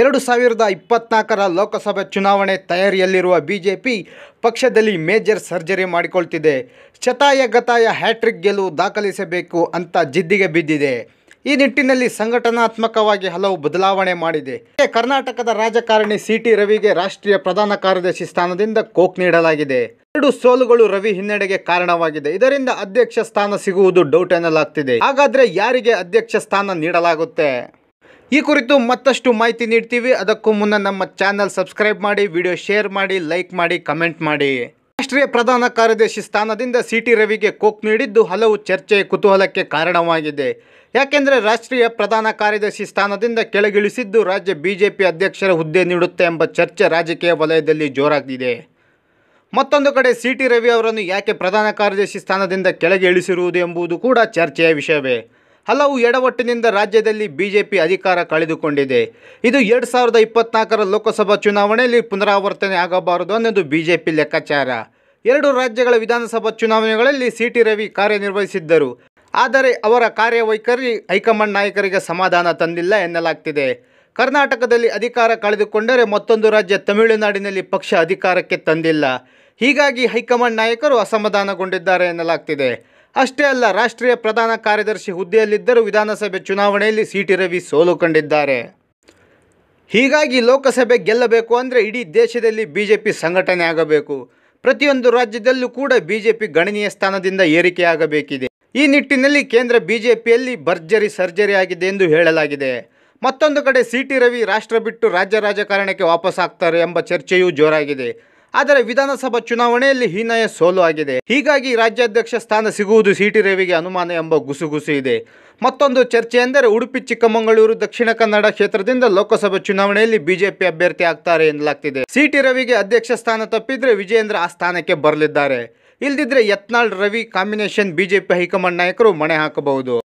ಎರಡು ಸಾವಿರದ ಇಪ್ಪತ್ನಾಲ್ಕರ ಲೋಕಸಭೆ ಚುನಾವಣೆ ತಯಾರಿಯಲ್ಲಿರುವ ಬಿಜೆಪಿ ಪಕ್ಷದಲ್ಲಿ ಮೇಜರ್ ಸರ್ಜರಿ ಮಾಡಿಕೊಳ್ತಿದೆ ಶತಾಯ ಗತಾಯ ಹ್ಯಾಟ್ರಿಕ್ ಗೆಲುವು ದಾಖಲಿಸಬೇಕು ಅಂತ ಜಿದ್ದಿಗೆ ಬಿದ್ದಿದೆ ಈ ನಿಟ್ಟಿನಲ್ಲಿ ಸಂಘಟನಾತ್ಮಕವಾಗಿ ಹಲವು ಬದಲಾವಣೆ ಮಾಡಿದೆ ಕರ್ನಾಟಕದ ರಾಜಕಾರಣಿ ಸಿ ಟಿ ರವಿಗೆ ರಾಷ್ಟ್ರೀಯ ಪ್ರಧಾನ ಕಾರ್ಯದರ್ಶಿ ಸ್ಥಾನದಿಂದ ಕೋಕ್ ನೀಡಲಾಗಿದೆ ಎರಡು ಸೋಲುಗಳು ರವಿ ಹಿನ್ನಡೆಗೆ ಕಾರಣವಾಗಿದೆ ಇದರಿಂದ ಅಧ್ಯಕ್ಷ ಸ್ಥಾನ ಸಿಗುವುದು ಡೌಟ್ ಎನ್ನಲಾಗ್ತಿದೆ ಹಾಗಾದ್ರೆ ಯಾರಿಗೆ ಅಧ್ಯಕ್ಷ ಸ್ಥಾನ ನೀಡಲಾಗುತ್ತೆ ಈ ಕುರಿತು ಮತ್ತಷ್ಟು ಮಾಹಿತಿ ನೀಡ್ತೀವಿ ಅದಕ್ಕೂ ಮುನ್ನ ನಮ್ಮ ಚಾನಲ್ ಸಬ್ಸ್ಕ್ರೈಬ್ ಮಾಡಿ ವಿಡಿಯೋ ಶೇರ್ ಮಾಡಿ ಲೈಕ್ ಮಾಡಿ ಕಮೆಂಟ್ ಮಾಡಿ ರಾಷ್ಟ್ರೀಯ ಪ್ರಧಾನ ಕಾರ್ಯದರ್ಶಿ ಸ್ಥಾನದಿಂದ ಸಿ ಟಿ ರವಿಗೆ ಕೋಕ್ ನೀಡಿದ್ದು ಹಲವು ಚರ್ಚೆ ಕುತೂಹಲಕ್ಕೆ ಕಾರಣವಾಗಿದೆ ಯಾಕೆಂದರೆ ರಾಷ್ಟ್ರೀಯ ಪ್ರಧಾನ ಕಾರ್ಯದರ್ಶಿ ಸ್ಥಾನದಿಂದ ಕೆಳಗಿಳಿಸಿದ್ದು ರಾಜ್ಯ ಬಿಜೆಪಿ ಅಧ್ಯಕ್ಷರ ಹುದ್ದೆ ನೀಡುತ್ತೆ ಎಂಬ ಚರ್ಚೆ ರಾಜಕೀಯ ವಲಯದಲ್ಲಿ ಜೋರಾಗಿದೆ ಮತ್ತೊಂದು ಕಡೆ ಸಿ ಟಿ ರವಿ ಅವರನ್ನು ಯಾಕೆ ಪ್ರಧಾನ ಕಾರ್ಯದರ್ಶಿ ಸ್ಥಾನದಿಂದ ಕೆಳಗೆ ಇಳಿಸಿರುವುದು ಎಂಬುದು ಕೂಡ ಚರ್ಚೆಯ ವಿಷಯವೇ ಹಲವು ಎಡವಟ್ಟಿನಿಂದ ರಾಜ್ಯದಲ್ಲಿ ಬಿಜೆಪಿ ಅಧಿಕಾರ ಕಳೆದುಕೊಂಡಿದೆ ಇದು ಎರಡು ಸಾವಿರದ ಇಪ್ಪತ್ನಾಲ್ಕರ ಲೋಕಸಭಾ ಚುನಾವಣೆಯಲ್ಲಿ ಪುನರಾವರ್ತನೆ ಆಗಬಾರದು ಅನ್ನೋದು ಬಿಜೆಪಿ ಲೆಕ್ಕಾಚಾರ ಎರಡು ರಾಜ್ಯಗಳ ವಿಧಾನಸಭಾ ಚುನಾವಣೆಗಳಲ್ಲಿ ಸಿ ಟಿ ರವಿ ಕಾರ್ಯನಿರ್ವಹಿಸಿದ್ದರು ಆದರೆ ಅವರ ಕಾರ್ಯವೈಖರಿ ಹೈಕಮಾಂಡ್ ನಾಯಕರಿಗೆ ಸಮಾಧಾನ ತಂದಿಲ್ಲ ಎನ್ನಲಾಗ್ತಿದೆ ಕರ್ನಾಟಕದಲ್ಲಿ ಅಧಿಕಾರ ಕಳೆದುಕೊಂಡರೆ ಮತ್ತೊಂದು ರಾಜ್ಯ ತಮಿಳುನಾಡಿನಲ್ಲಿ ಪಕ್ಷ ಅಧಿಕಾರಕ್ಕೆ ತಂದಿಲ್ಲ ಹೀಗಾಗಿ ಹೈಕಮಾಂಡ್ ನಾಯಕರು ಅಸಮಾಧಾನಗೊಂಡಿದ್ದಾರೆ ಎನ್ನಲಾಗ್ತಿದೆ ಅಷ್ಟೇ ಅಲ್ಲ ರಾಷ್ಟ್ರೀಯ ಪ್ರಧಾನ ಕಾರ್ಯದರ್ಶಿ ಹುದ್ದೆಯಲ್ಲಿದ್ದರೂ ವಿಧಾನಸಭೆ ಚುನಾವಣೆಯಲ್ಲಿ ಸಿ ಟಿ ರವಿ ಸೋಲು ಕಂಡಿದ್ದಾರೆ ಹೀಗಾಗಿ ಲೋಕಸಭೆ ಗೆಲ್ಲಬೇಕು ಅಂದರೆ ಇಡೀ ದೇಶದಲ್ಲಿ ಬಿ ಜೆ ಪಿ ಸಂಘಟನೆ ಆಗಬೇಕು ಪ್ರತಿಯೊಂದು ರಾಜ್ಯದಲ್ಲೂ ಕೂಡ ಬಿ ಜೆ ಪಿ ಗಣನೀಯ ಸ್ಥಾನದಿಂದ ಏರಿಕೆಯಾಗಬೇಕಿದೆ ಈ ನಿಟ್ಟಿನಲ್ಲಿ ಕೇಂದ್ರ ಬಿ ಜೆ ಭರ್ಜರಿ ಸರ್ಜರಿ ಆಗಿದೆ ಎಂದು ಹೇಳಲಾಗಿದೆ ಮತ್ತೊಂದು ಕಡೆ ಸಿ ಟಿ ರವಿ ರಾಷ್ಟ್ರ ಬಿಟ್ಟು ರಾಜ್ಯ ರಾಜಕಾರಣಕ್ಕೆ ವಾಪಸ್ ಆಗ್ತಾರೆ ಎಂಬ ಚರ್ಚೆಯೂ ಜೋರಾಗಿದೆ ಆದರೆ ವಿಧಾನಸಭಾ ಚುನಾವಣೆಯಲ್ಲಿ ಹೀನಾಯ ಸೋಲು ಆಗಿದೆ ಹೀಗಾಗಿ ರಾಜ್ಯಾಧ್ಯಕ್ಷ ಸ್ಥಾನ ಸಿಗುವುದು ಸಿಟಿ ರವಿಗೆ ಅನುಮಾನ ಎಂಬ ಗುಸುಗುಸು ಇದೆ ಮತ್ತೊಂದು ಚರ್ಚೆ ಎಂದರೆ ಉಡುಪಿ ಚಿಕ್ಕಮಗಳೂರು ದಕ್ಷಿಣ ಕನ್ನಡ ಕ್ಷೇತ್ರದಿಂದ ಲೋಕಸಭಾ ಚುನಾವಣೆಯಲ್ಲಿ ಬಿಜೆಪಿ ಅಭ್ಯರ್ಥಿ ಆಗ್ತಾರೆ ಎನ್ನಲಾಗ್ತಿದೆ ಸಿಟಿ ರವಿಗೆ ಅಧ್ಯಕ್ಷ ಸ್ಥಾನ ತಪ್ಪಿದ್ರೆ ವಿಜೇಂದ್ರ ಆ ಸ್ಥಾನಕ್ಕೆ ಬರಲಿದ್ದಾರೆ ಇಲ್ದಿದ್ರೆ Yatnal Ravi combination BJP high command ನಾಯಕರು ಮಣೆ ಹಾಕಬಹುದು